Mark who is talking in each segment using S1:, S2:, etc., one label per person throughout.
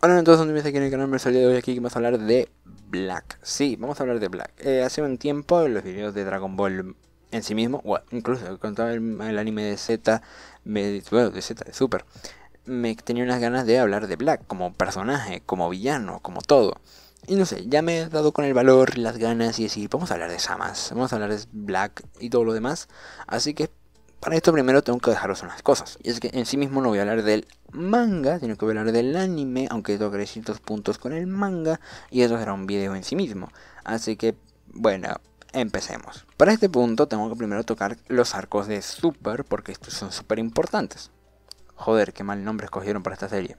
S1: Hola a todos, bienvenidos aquí en el canal? Me salió de hoy aquí que vamos a hablar de Black. Sí, vamos a hablar de Black. Eh, hace un tiempo los videos de Dragon Ball en sí mismo, o incluso con todo el, anime de Z, me, bueno, de Z, de Super, me tenía unas ganas de hablar de Black como personaje, como villano, como todo. Y no sé, ya me he dado con el valor, las ganas y así vamos a hablar de Samas, vamos a hablar de Black y todo lo demás. Así que para esto primero tengo que dejaros unas cosas. Y es que en sí mismo no voy a hablar del manga, sino que voy a hablar del anime, aunque tocaré ciertos puntos con el manga, y eso será un video en sí mismo. Así que, bueno, empecemos. Para este punto tengo que primero tocar los arcos de Super, porque estos son súper importantes. Joder, qué mal nombre escogieron para esta serie.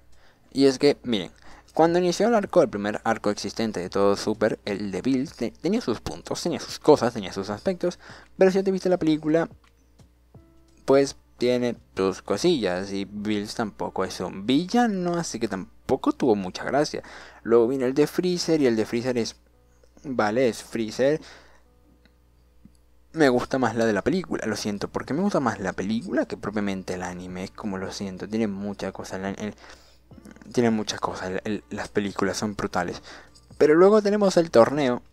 S1: Y es que, miren, cuando inició el arco, el primer arco existente de todo Super, el de Bill, tenía sus puntos, tenía sus cosas, tenía sus aspectos, pero si ya te viste la película, pues tiene tus cosillas y Bills tampoco es un villano, así que tampoco tuvo mucha gracia. Luego viene el de Freezer y el de Freezer es, vale, es Freezer. Me gusta más la de la película, lo siento, porque me gusta más la película que propiamente el anime, es como lo siento, tiene muchas cosas tiene muchas cosas, las películas son brutales. Pero luego tenemos el torneo,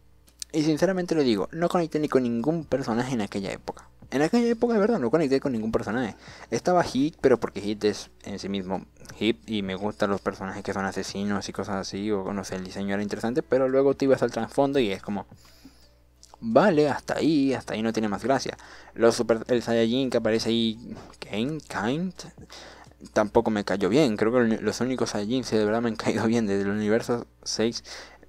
S1: y sinceramente lo digo, no conecté ni con ningún personaje en aquella época. En aquella época, de verdad, no conecté con ningún personaje. Estaba Hit, pero porque Hit es en sí mismo Hit y me gustan los personajes que son asesinos y cosas así, o no sé, el diseño era interesante, pero luego te ibas al trasfondo y es como. Vale, hasta ahí, hasta ahí no tiene más gracia. Los super, el Saiyajin que aparece ahí, Kane, Kind, tampoco me cayó bien. Creo que los únicos Saiyajins que de verdad me han caído bien desde el universo 6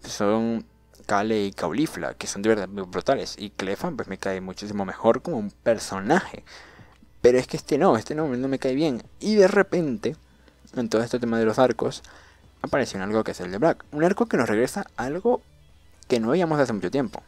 S1: son Kale y Caulifla, que son de verdad muy brutales. Y Clefan pues me cae muchísimo mejor como un personaje. Pero es que este no, este no, no me cae bien. Y de repente, en todo este tema de los arcos, apareció un arco que es el de Black. Un arco que nos regresa a algo que no veíamos hace mucho tiempo.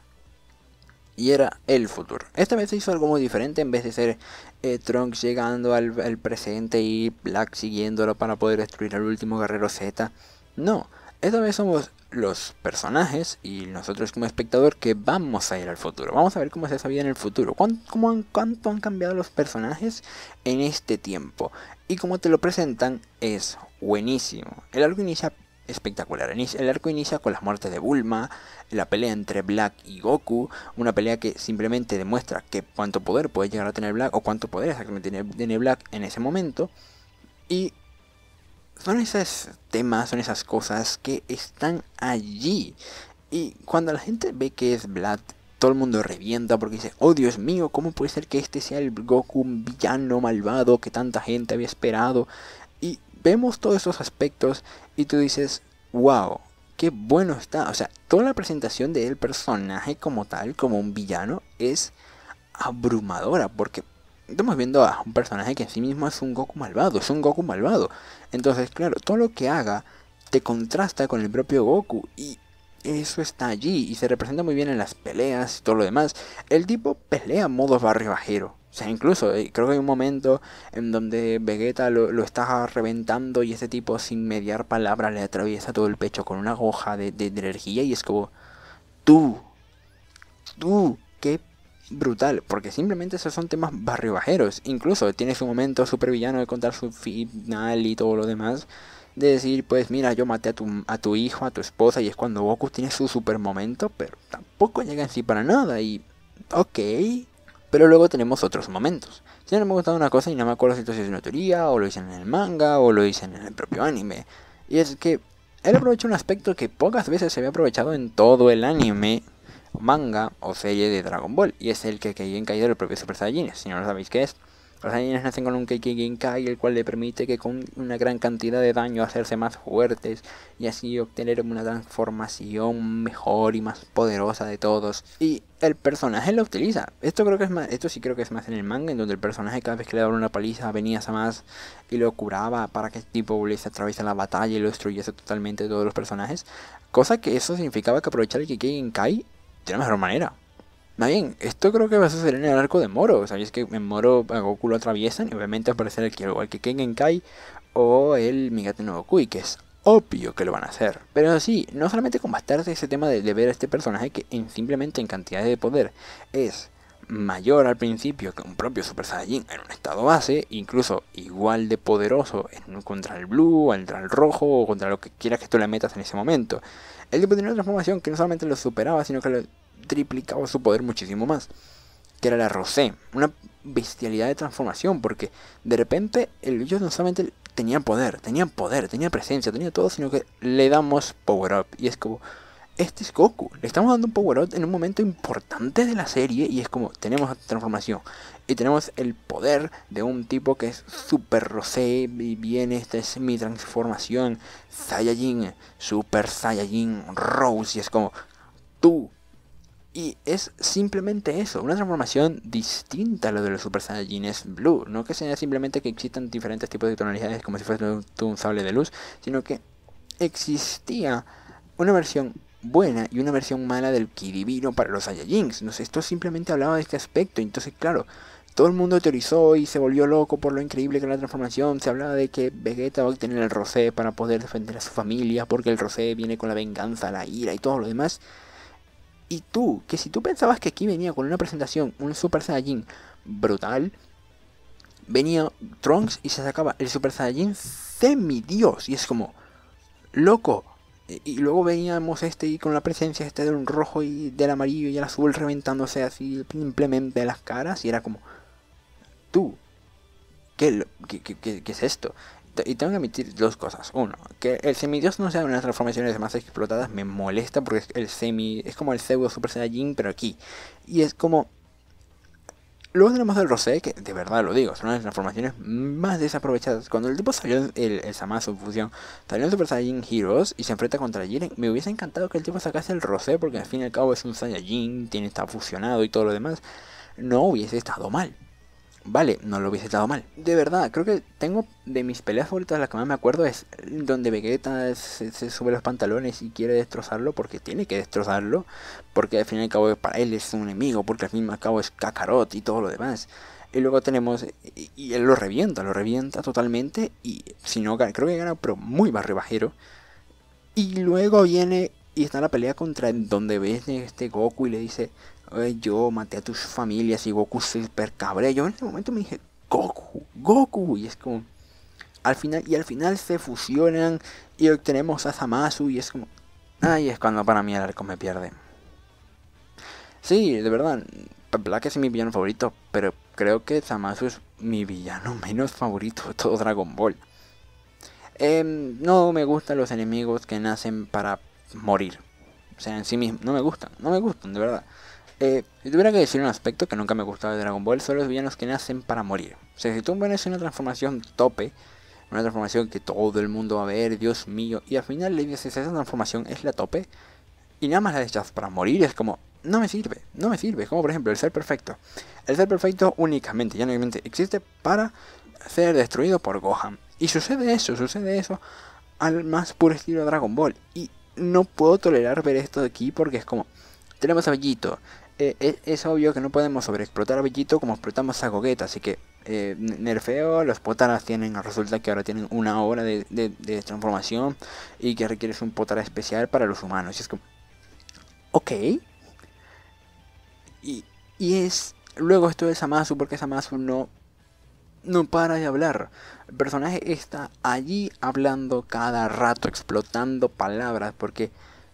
S1: Y era el futuro. Esta vez se hizo algo muy diferente. En vez de ser eh, Trunks llegando al, al presente y Black siguiéndolo para poder destruir al último guerrero Z. No, esta vez somos los personajes y nosotros como espectador que vamos a ir al futuro. Vamos a ver cómo se esa vida en el futuro. ¿Cuánto, han, cambiado los personajes en este tiempo? Y cómo te lo presentan es buenísimo. El arco inicia espectacular. El arco inicia con las muertes de Bulma, la pelea entre Black y Goku, una pelea que simplemente demuestra que cuánto poder puede llegar a tener Black o cuánto poder exactamente tiene Black en ese momento. Y son esos temas, son esas cosas que están allí. Y cuando la gente ve que es Vlad, todo el mundo revienta porque dice, oh Dios mío, ¿cómo puede ser que este sea el Goku un villano malvado que tanta gente había esperado? Y vemos todos esos aspectos y tú dices, wow, qué bueno está. O sea, toda la presentación del personaje como tal, como un villano, es abrumadora porque estamos viendo a un personaje que en sí mismo es un Goku malvado, es un Goku malvado. Entonces, claro, todo lo que haga te contrasta con el propio Goku y eso está allí y se representa muy bien en las peleas y todo lo demás. El tipo pelea modos barrio bajero. O sea, incluso eh, creo que hay un momento en donde Vegeta lo, está reventando y ese tipo sin mediar palabra le atraviesa todo el pecho con una goja de, de energía y es como, tú, tú, qué brutal, porque simplemente esos son temas barriobajeros. Incluso tiene su momento villano de contar su final y todo lo demás. De decir, pues mira, yo maté a tu, a tu hijo, a tu esposa, y es cuando Goku tiene su super momento, pero tampoco llega en sí para nada. Y, ok, pero luego tenemos otros momentos. Si no me ha gustado una cosa y no me acuerdo si esto es una teoría, o lo dicen en el manga, o lo dicen en el propio anime. Y es que él aprovecha un aspecto que pocas veces se había aprovechado en todo el anime, manga o serie de Dragon Ball, y es el Kekkei Genkai los propio Super Saiyajin, si no lo sabéis que es. Los Saiyajines nacen con un Kekkei Genkai, el cual le permite que con una gran cantidad de daño hacerse más fuertes y así obtener una transformación mejor y más poderosa de todos. Y el personaje lo utiliza. Esto creo que es más, esto sí creo que es más en el manga, en donde el personaje cada vez que le daba una paliza venía a más y lo curaba para que tipo volviese través de la batalla y lo destruyese totalmente todos los personajes. Cosa que eso significaba que aprovechar el Kekkei Genkai de la mejor manera. Más bien, esto creo que va a suceder en el arco de Moro. Sabéis que en Moro Goku lo atraviesan y obviamente aparecer El igual que en Kai o el Migate no que es obvio que lo van a hacer. Pero sí, no solamente con combatarse ese tema de, ver a este personaje que simplemente en cantidad de poder es mayor al principio que un propio Super Saiyajin en un estado base, incluso igual de poderoso en, contra el blue, contra el rojo o contra lo que quieras que tú le metas en ese momento. El tipo tenía una transformación que no solamente lo superaba, sino que lo triplicaba su poder muchísimo más, que era la Rosé, una bestialidad de transformación, porque de repente el ellos no solamente tenía poder, tenía poder, tenía presencia, tenía todo, sino que le damos power up y es como este es Goku. Le estamos dando un power up en un momento importante de la serie y es como tenemos transformación. Y tenemos el poder de un tipo que es super Rose, y bien, esta es mi transformación. Saiyajin, Super Saiyajin Rose. Y es como tú. Y es simplemente eso, una transformación distinta a lo de los Super es Blue. No que sea simplemente que existan diferentes tipos de tonalidades como si fuese un sable de luz, sino que existía una versión buena y una versión mala del Kiribino para los Saiyajins. No sé, esto simplemente hablaba de este aspecto. Entonces, claro, todo el mundo teorizó y se volvió loco por lo increíble que era la transformación. Se hablaba de que Vegeta va a tener el Rosé para poder defender a su familia, porque el Rosé viene con la venganza, la ira y todo lo demás. Y tú, que si tú pensabas que aquí venía con una presentación, un Super Saiyajin brutal, venía Trunks y se sacaba el Super Saiyajin Dios Y es como, loco, y luego veíamos este y con la presencia este de un rojo y del amarillo y el azul reventándose así simplemente las caras. Y era como, tú, ¿qué, qué, qué, es esto? Y tengo que admitir dos cosas. Uno, que el semidios no sea una de las transformaciones más explotadas me molesta porque es el semi. es como el pseudo Super Saiyan pero aquí. Y es como Luego tenemos el Rosé, que de verdad lo digo, son una de las transformaciones más desaprovechadas. Cuando el tipo salió el, el Zamasu fusión, salió en Super Saiyan Heroes y se enfrenta contra Jiren, me hubiese encantado que el tipo sacase el Rosé, porque al fin y al cabo es un Saiyajin, tiene, está fusionado y todo lo demás. No hubiese estado mal. Vale, no lo hubiese estado mal. De verdad, creo que tengo de mis peleas favoritas, las que más me acuerdo es donde Vegeta se, sube los pantalones y quiere destrozarlo porque tiene que destrozarlo. Porque al fin y al cabo para él es un enemigo, porque al fin y al cabo es Kakarot y todo lo demás. Y luego tenemos, y, él lo revienta, lo revienta totalmente. Y si no, creo que gana, pero muy barribajero Y luego viene y está la pelea contra donde ves este Goku y le dice, yo maté a tus familias y Goku super cabré. Yo en ese momento me dije, Goku, Goku. Y es como, al final, y al final se fusionan y obtenemos a Zamasu y es como, ay, es cuando para mí el arco me pierde. Sí, de verdad, Black es mi villano favorito, pero creo que Zamasu es mi villano menos favorito de todo Dragon Ball. Em, no me gustan los enemigos que nacen para morir. O sea, en sí mismo, no me gustan, no me gustan, de verdad. Eh, si tuviera que decir un aspecto que nunca me gustaba de Dragon Ball, son los villanos que nacen para morir. O sea, si tú es una transformación tope, una transformación que todo el mundo va a ver, Dios mío, y al final le dices, esa transformación es la tope, y nada más la echas para morir, es como, no me sirve, no me sirve. Como por ejemplo el ser perfecto. El ser perfecto únicamente, ya únicamente existe para ser destruido por Gohan. Y sucede eso, sucede eso al más puro estilo de Dragon Ball. Y no puedo tolerar ver esto de aquí porque es como, tenemos a Bellito, eh, eh, es, obvio que no podemos sobreexplotar a Villito como explotamos a Gogeta, así que eh, nerfeo, los potaras tienen, resulta que ahora tienen una hora de, transformación y que requieres un potara especial para los humanos. Y es como, ok. Y, y es, luego esto de Samasu, porque Samasu no, no para de hablar. El personaje está allí hablando cada rato, explotando palabras, porque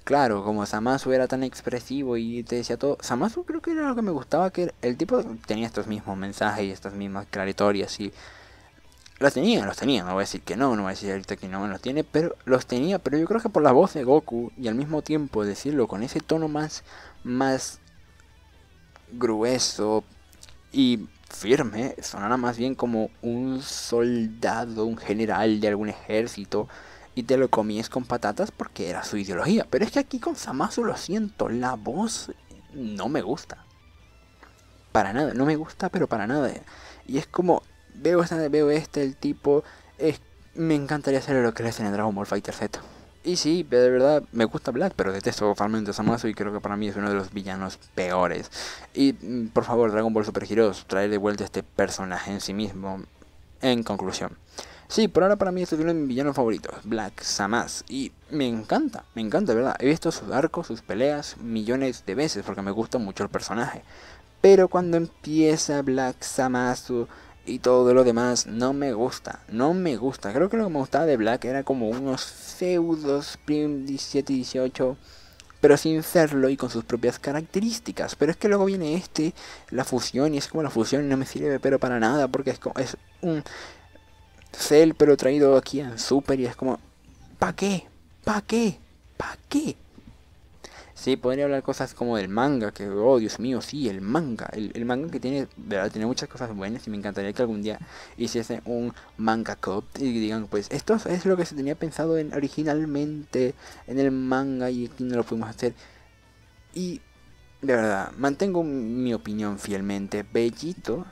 S1: Claro, como Samasu era tan expresivo y te decía todo. Samasu creo que era lo que me gustaba, que el tipo tenía estos mismos mensajes y estas mismas claritorias y... Los tenía, los tenía, no voy a decir que no, no voy a decir ahorita que no los tiene, pero los tenía, pero yo creo que por la voz de Goku y al mismo tiempo decirlo con ese tono más, más grueso y firme, sonara más bien como un soldado, un general de algún ejército, y te lo comías con patatas porque era su ideología. Pero es que aquí con Samasu lo siento, la voz no me gusta. Para nada, no me gusta, pero para nada. Y es como, veo, esta, veo este, el tipo, me encantaría hacer lo que le hacen en Dragon Ball Fighter Z. Y sí, de verdad, me gusta Black, pero detesto totalmente a Samasu y creo que para mí es uno de los villanos peores. Y mm, por favor, Dragon Ball Super Heroes, traer de vuelta este personaje en sí mismo. En conclusión, Sí, por ahora para mí este es uno de mis villanos favoritos, Black Samas. Y me encanta, me encanta, ¿verdad? He visto sus arcos, sus peleas millones de veces porque me gusta mucho el personaje. Pero cuando empieza Black Samasu y todo lo demás, no me gusta, no me gusta. Creo que lo que me gustaba de Black era como unos feudos Prim 17 y 18 pero sin serlo y con sus propias características. Pero es que luego viene este, la fusión, y es como la fusión no me sirve, pero para nada, porque es, como, es un Cell, pero traído aquí en Super y es como, ¿pa qué? ¿Pa qué? ¿Pa qué? Sí, podría hablar cosas como del manga, que, oh Dios mío, sí, el manga. El, manga que tiene, verdad, tiene muchas cosas buenas y me encantaría que algún día hiciese un manga cop y digan, pues esto es lo que se tenía pensado en, originalmente en el manga y aquí no lo pudimos hacer. Y, de verdad, mantengo mi opinión fielmente. Bellito,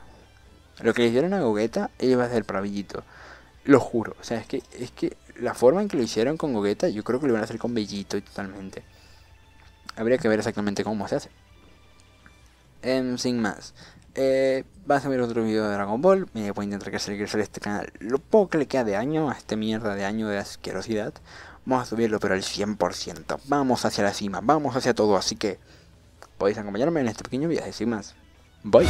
S1: lo que le hicieron a Gogeta, va a ser para Bellito. Lo juro. O sea, es que, es que la forma en que lo hicieron con Gogeta, yo creo que lo iban a hacer con Bellito totalmente. Habría que ver exactamente cómo se hace. Em, sin más. Eh, vas a ver otro video de Dragon Ball. Me voy a intentar crecer este canal lo poco que le queda de año, a este mierda de año de asquerosidad. Vamos a subirlo, pero al 100%. Vamos hacia la cima, vamos hacia todo. Así que podéis acompañarme en este pequeño viaje. Sin más. Bye.